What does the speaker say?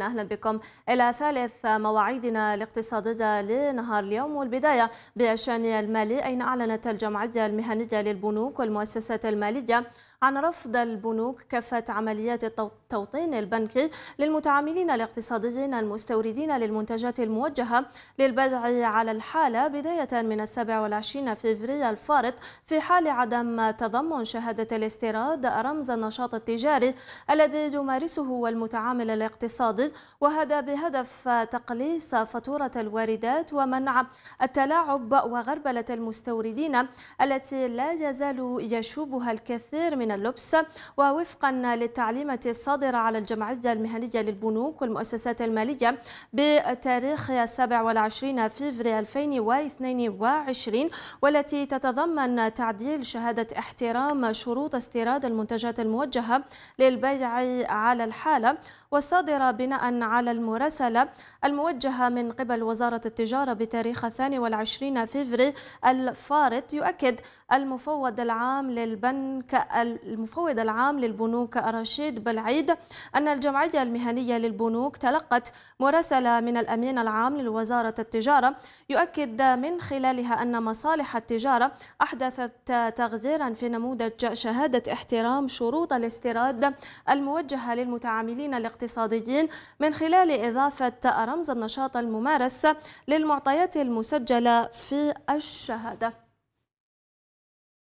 أهلا بكم إلى ثالث مواعيدنا الاقتصادية لنهار اليوم والبداية بشأن المالي أين أعلنت الجمعية المهنية للبنوك والمؤسسات المالية عن رفض البنوك كافة عمليات التوطين البنكي للمتعاملين الاقتصاديين المستوردين للمنتجات الموجهة للبدع على الحالة بداية من 27 فبراير الفارط في حال عدم تضمن شهادة الاستيراد رمز النشاط التجاري الذي يمارسه المتعامل الاقتصادي الجديد وهذا بهدف تقليص فاتورة الواردات ومنع التلاعب وغربلة المستوردين التي لا يزال يشوبها الكثير من اللبس ووفقا للتعليمات الصادرة على الجمعية المهنية للبنوك والمؤسسات المالية بتاريخ 27 فيفري 2022 والتي تتضمن تعديل شهادة احترام شروط استيراد المنتجات الموجهة للبيع على الحالة والصادرة بناء على المراسلة الموجهة من قبل وزارة التجارة بتاريخ 22 فيفري الفارط يؤكد المفوض العام للبنك المفوض العام للبنوك رشيد بلعيد أن الجمعية المهنية للبنوك تلقت مراسلة من الأمين العام لوزارة التجارة يؤكد من خلالها أن مصالح التجارة أحدثت تغييرا في نموذج شهادة احترام شروط الاستيراد الموجهة للمتعاملين الاقتصاديين من خلال إضافة رمز النشاط الممارس للمعطيات المسجلة في الشهادة